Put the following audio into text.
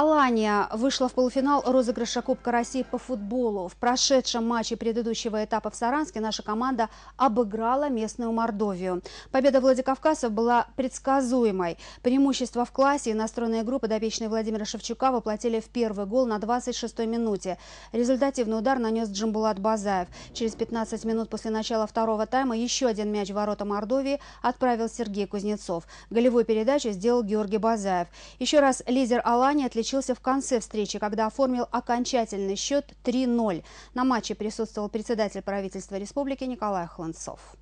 Алания вышла в полуфинал розыгрыша Кубка России по футболу. В прошедшем матче предыдущего этапа в Саранске наша команда обыграла местную Мордовию. Победа Владикавказа была предсказуемой. Преимущество в классе и настроенные группы допечные Владимира Шевчука воплотили в первый гол на 26-й минуте. Результативный удар нанес Джамбулат Базаев. Через 15 минут после начала второго тайма еще один мяч в ворота Мордовии отправил Сергей Кузнецов. Голевую передачу сделал Георгий Базаев. Еще раз лидер Алании отличился случился в конце встречи, когда оформил окончательный счет 3-0. На матче присутствовал председатель правительства республики Николай Хлынцов.